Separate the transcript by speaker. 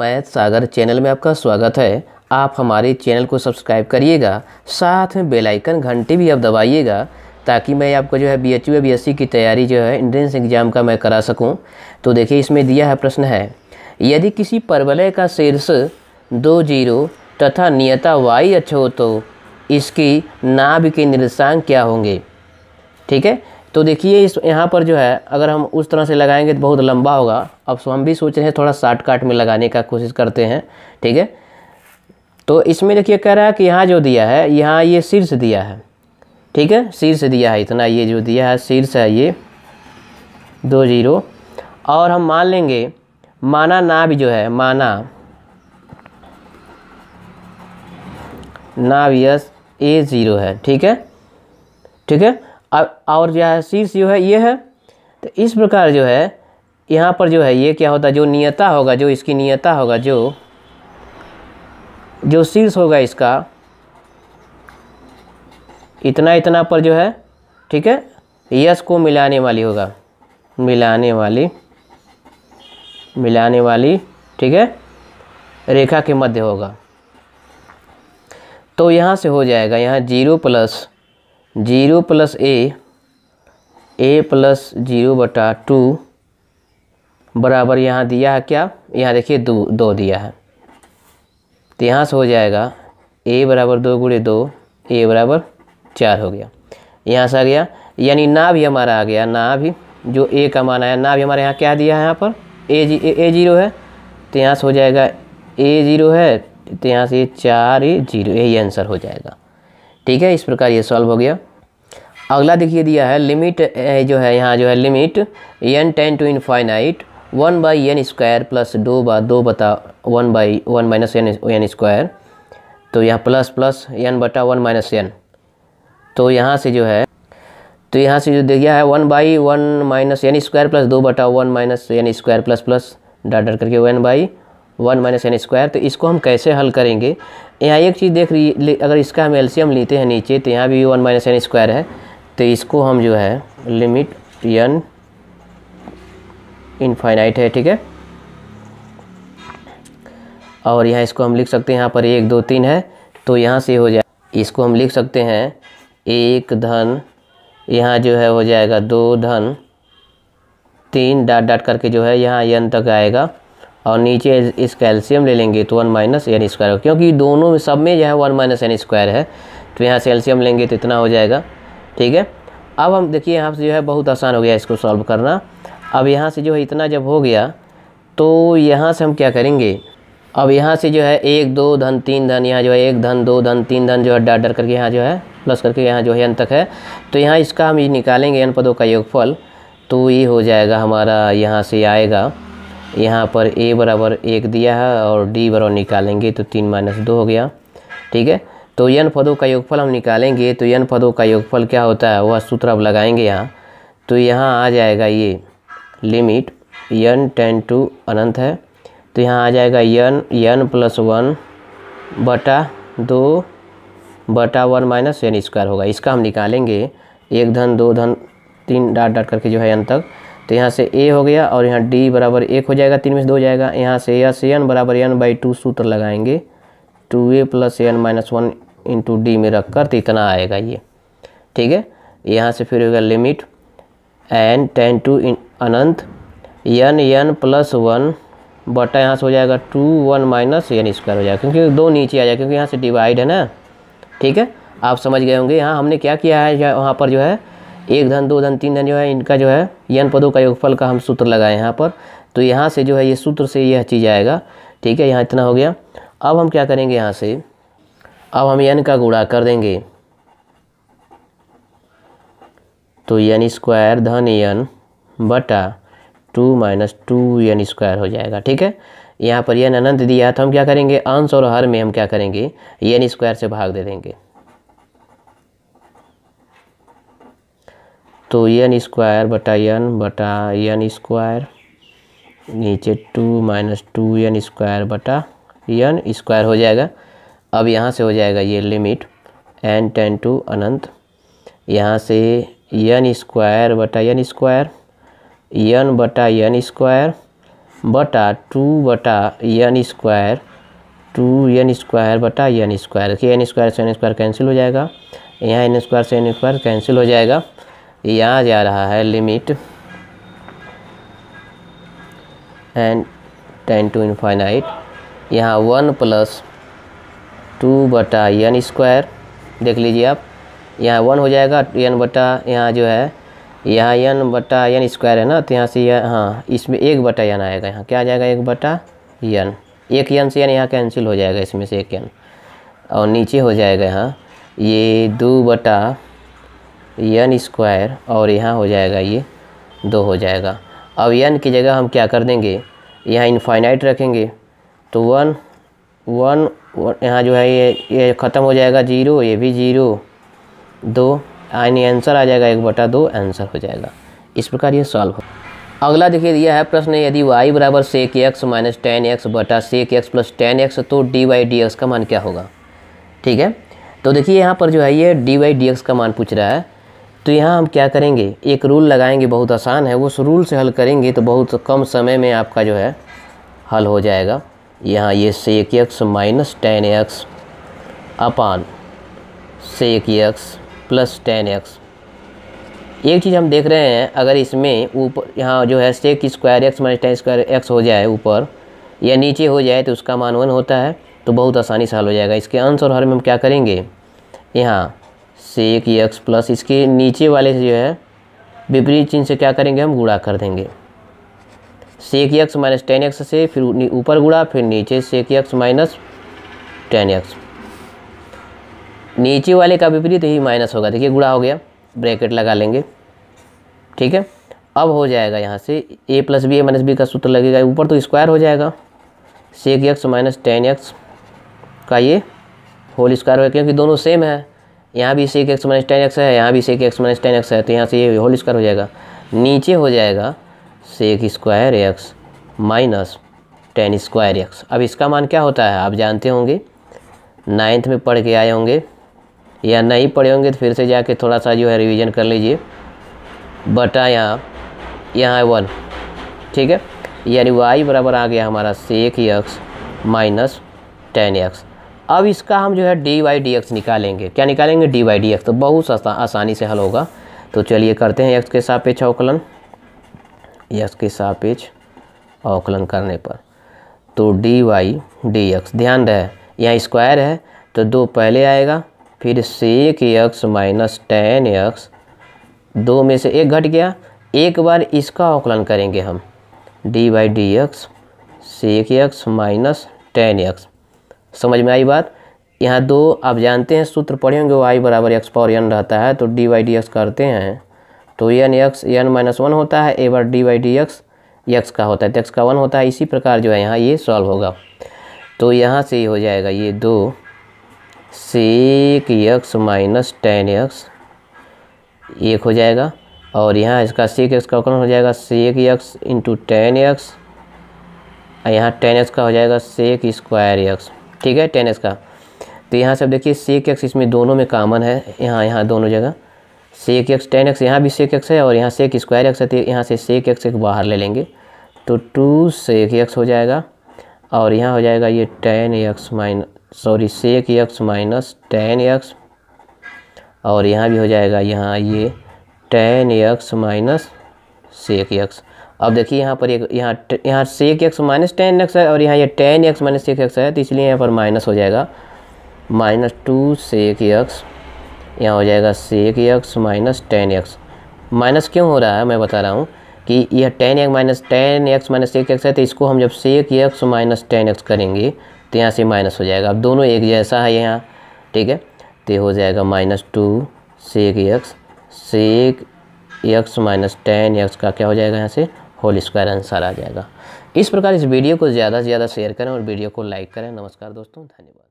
Speaker 1: math सागर channel में आपका स्वागत है आप हमारे चैनल को सब्सक्राइब करिएगा साथ में बेल आइकन घंटी भी आप दबाइएगा ताकि मैं आपको जो है B H U B S C की तैयारी जो है इंट्रेंस एग्ज़ाम का मैं करा सकूं तो देखिए इसमें दिया है प्रश्न है यदि किसी परवलय का शीर्ष दो जीरो तथा नियता वाई अक्ष हो तो इसकी नाभ के निर्देशांक क्या होंगे ठीक है तो देखिए इस यहाँ पर जो है अगर हम उस तरह से लगाएंगे तो बहुत लंबा होगा अब सो हम भी सोच रहे हैं थोड़ा शॉर्टकट में लगाने का कोशिश करते हैं ठीक है तो इसमें देखिए कह रहा है कि यहाँ जो दिया है यहाँ ये शीर्ष दिया है ठीक है शीर्ष दिया है इतना ये जो दिया है शीर्ष है ये दो जीरो और हम मान लेंगे माना नाभ जो है माना नाभ यस ए ज़ीरो है ठीक है ठीक है और जो है शीर्ष जो है ये है तो इस प्रकार जो है यहाँ पर जो है ये क्या होता है जो नियता होगा जो इसकी नियता होगा जो जो शीर्ष होगा इसका इतना इतना पर जो है ठीक है यश को मिलाने वाली होगा मिलाने वाली मिलाने वाली ठीक है रेखा के मध्य होगा तो यहाँ से हो जाएगा यहाँ zero plus zero plus a a plus zero बटा टू बराबर यहाँ दिया है क्या यहाँ देखिए दो दो दिया है तो यहाँ से हो जाएगा ए बराबर दो गुड़े दो ए बराबर चार हो गया यहाँ से आ गया यानी ना भी हमारा आ गया ना भी जो ए का मान आया ना भी हमारे यहाँ क्या दिया है यहाँ पर ए जी ए, ए जीरो है तो यहाँ से हो जाएगा ए जीरो है तो यहाँ से चार ए जीरो यही आंसर हो जाएगा ठीक है इस प्रकार ये सॉल्व हो गया अगला देखिए दिया है लिमिट जो है यहाँ जो है limit n tends to infinite one by n square plus दो बा दो बता one by one minus n n square तो यहाँ प्लस प्लस एन बटा वन माइनस एन तो यहाँ से जो है तो यहाँ से जो दिया है one by one minus n square plus दो बटा one minus n square plus plus dot dot करके one by one minus n square तो इसको हम कैसे हल करेंगे यहाँ एक चीज़ देख रही अगर इसका हम एल्शियम लेते हैं नीचे तो यहाँ भी वन माइनस एन स्क्वायर है तो इसको हम जो है लिमिट एन इनफाइनाइट है ठीक है और यहाँ इसको हम लिख सकते हैं यहाँ पर एक दो तीन है तो यहाँ से हो जाए इसको हम लिख सकते हैं एक धन यहाँ जो है हो जाएगा दो धन तीन डाट डाट करके जो है यहाँ यन तक आएगा और नीचे इस कैल्शियम ले लेंगे तो वन माइनस एन स्क्वायर क्योंकि दोनों में सब में जो है वन माइनस एन स्क्वायर है तो यहाँ से एल्शियम लेंगे तो इतना हो जाएगा ठीक है अब हम देखिए यहाँ से जो है बहुत आसान हो गया इसको सॉल्व करना अब यहाँ से जो है इतना जब हो गया तो यहाँ से हम क्या करेंगे अब यहाँ से जो है एक दो धन तीन धन यहाँ जो है एक धन दो धन तीन धन जो है डर डर करके यहाँ जो है प्लस करके यहाँ जो है एन तक है तो यहाँ इसका हम ये निकालेंगे एन पदों का योगफल तो ये हो जाएगा हमारा यहाँ से आएगा यहाँ पर ए बराबर एक दिया है और डी बराबर निकालेंगे तो तीन माइनस दो हो गया ठीक है तो यन पदों का योगफल हम निकालेंगे तो यन पदों का योगफल क्या होता है वह सूत्र अब लगाएंगे यहाँ तो यहाँ आ जाएगा ये लिमिट यन टेन टू अनंत है तो यहाँ आ जाएगा यन यन प्लस वन बटा दो बटा वन माइनस एन स्क्वायर होगा इसका हम निकालेंगे एक धन दो धन तीन डाट डाट करके जो है यन तक तो यहाँ से ए हो गया और यहाँ डी बराबर एक हो जाएगा तीन में से दो हो जाएगा यहाँ से यस एन बराबर एन बाई टू सूत्र लगाएंगे two a plus n minus one into d में रख कर तो इतना आएगा ये ठीक है यहाँ से फिर होगा लिमिट एन टेन टू अनंत एन एन प्लस वन बटा यहाँ से हो जाएगा two one minus n square हो जाएगा क्योंकि दो नीचे आ जाएगा क्योंकि यहाँ से डिवाइड है ना ठीक है आप समझ गए होंगे यहाँ हमने क्या किया है वहाँ पर जो है एक धन दो धन तीन धन जो है इनका जो है यन पदों का योगफल का हम सूत्र लगाए यहाँ पर तो यहाँ से जो है ये सूत्र से यह चीज़ आएगा ठीक है यहाँ इतना हो गया अब हम क्या करेंगे यहाँ से अब हम यन का गुणा कर देंगे तो यन स्क्वायर धन यन बटा two minus two n square हो जाएगा ठीक है यहाँ पर यन अनंत दिया तो हम क्या करेंगे अंश और हर में हम क्या करेंगे यन स्क्वायर से भाग दे देंगे तो एन स्क्वायर बटा यन बटा एन स्क्वायर नीचे two minus two n square बटा एन स्क्वायर हो जाएगा अब यहाँ से हो जाएगा ये लिमिट एन टेन टू अनंत यहाँ से एन स्क्वायर बटा एन स्क्वायर एन बटा एन स्क्वायर बटा टू बटा n square two n square बटा एन स्क्वायर देखिए स्क्वायर से एन स्क्वायर कैंसिल हो जाएगा यहाँ एन स्क्वायर से एन स्क्वायर कैंसिल हो जाएगा यहाँ जा रहा है limit n tends to infinite यहाँ वन प्लस टू बटा एन स्क्वायर देख लीजिए आप यहाँ वन हो जाएगा एन बटा यहाँ जो है यहाँ एन बटा एन स्क्वायर है ना तो यहाँ से यह हाँ इसमें एक बटा यन आएगा यहाँ क्या आ जाएगा एक बटा यन एक यन से यन यहाँ कैंसिल हो जाएगा इसमें से एक यन और नीचे हो जाएगा यहाँ ये दो बटा यन स्क्वायर और यहाँ हो जाएगा ये दो हो जाएगा अब यन की जगह हम क्या कर देंगे यहाँ इनफाइनाइट रखेंगे तो वन वन यहाँ जो है ये ये ख़त्म हो जाएगा जीरो ये भी जीरो दो यानी आंसर आ जाएगा एक बटा दो आंसर हो जाएगा इस प्रकार ये सॉल्व हो अगला देखिए यह है प्रश्न यदि y बराबर sec x minus ten x बटा sec x plus tan x तो डी वाई डी एक्स का मान क्या होगा ठीक है तो देखिए यहाँ पर जो है ये डी वाई डी एक्स का मान पूछ रहा है तो यहाँ हम क्या करेंगे एक रूल लगाएंगे बहुत आसान है उस रूल से हल करेंगे तो बहुत कम समय में आपका जो है हल हो जाएगा यहाँ ये sec x minus ten x अपान sec x plus tan x एक चीज़ हम देख रहे हैं अगर इसमें ऊपर यहाँ जो है sec square x minus tan square x हो जाए ऊपर या नीचे हो जाए तो उसका मान वन होता है तो बहुत आसानी से हल हो जाएगा इसके अंश और हर में हम क्या करेंगे यहाँ एक एक्स प्लस इसके नीचे वाले जो है विपरीत चिन्ह से क्या करेंगे हम गुड़ा कर देंगे से एक एक्स माइनस टेन एक्स से फिर ऊपर गुड़ा फिर नीचे एक एक्स माइनस टेन एक्स नीचे वाले का विपरीत ही माइनस होगा देखिए गुड़ा हो गया ब्रैकेट लगा लेंगे ठीक है अब हो जाएगा यहाँ से a plus b a minus b का सूत्र लगेगा ऊपर तो स्क्वायर हो जाएगा से एक एक्स माइनस टेन एक्स का ये होल स्क्वायर होगा क्योंकि दोनों सेम है यहाँ भी सी के एक्स माइनस टेन एक्स है यहाँ भी सी के एक्स माइनस टेन एक्स है तो यहाँ से ये होल स्क्वायर हो जाएगा नीचे हो जाएगा sec square x minus tan square x अब इसका मान क्या होता है आप जानते होंगे नाइन्थ में पढ़ के आए होंगे या नहीं पढ़े होंगे तो फिर से जाके थोड़ा सा जो है रिविजन कर लीजिए बटा यहाँ यहाँ वन ठीक है यानी वाई बराबर आ गया हमारा sec x minus ten x अब इसका हम जो है डी वाई डी एक्स निकालेंगे क्या निकालेंगे डी वाई डी एक्स तो बहुत सस्ता आसानी से हल होगा तो चलिए करते हैं एक्स के सापेक्ष अवकलन एक्स के सापेक्ष अवकलन करने पर तो डी वाई डी एक्स ध्यान रहे यहाँ स्क्वायर है तो दो पहले आएगा फिर sec x minus ten x दो में से एक घट गया एक बार इसका अवकलन करेंगे हम d y d x sec x minus ten x समझ में आई बात यहाँ दो आप जानते हैं सूत्र पढ़े होंगे वाई बराबर एक्स पावर एन रहता है तो डी वाई डी एक्स करते हैं तो n x n minus one होता है ए बार d y d x x का होता है तो एक्स का वन होता है इसी प्रकार जो है यहाँ ये सॉल्व होगा तो यहाँ से ही हो जाएगा ये दो sec x minus ten x एक हो जाएगा और यहाँ इसका सेक एक्स का कौन हो जाएगा sec x into ten x यहाँ टेन एक्स का हो जाएगा सेक स्क्वायर एक्स ठीक है टेन का तो यहाँ से अब देखिए सेक एक्स इसमें दोनों में कामन है यहाँ यहाँ दोनों जगह सेक एक्स टेन एक्स यहाँ भी सेक एक्स है और यहाँ सेक स्क्वायर एक्स है तो यहाँ से सेक एक्स एक बाहर ले लेंगे तो टू सेक एक्स हो जाएगा और यहाँ हो जाएगा ये टेन एक्स माइन sorry sec x minus ten x और यहाँ भी हो जाएगा यहाँ ये ten x minus sec x अब देखिए यहाँ पर एक यहाँ यहाँ sec x minus ten x है और यहाँ ये ten x minus sec x है तो इसलिए यहाँ पर माइनस हो जाएगा माइनस टू सेक एक्स यहाँ हो जाएगा sec x minus ten x minus क्यों हो रहा है मैं बता रहा हूँ कि यह ten x minus ten x minus एक एक्स है तो इसको हम जब sec x minus ten x करेंगे तो यहाँ से माइनस हो जाएगा अब दोनों एक जैसा है यहाँ ठीक है तो हो जाएगा minus two sec x sec x minus ten x का क्या हो जाएगा यहाँ से होल स्क्वायर आंसर आ जाएगा इस प्रकार इस वीडियो को ज़्यादा से ज़्यादा शेयर करें और वीडियो को लाइक करें नमस्कार दोस्तों धन्यवाद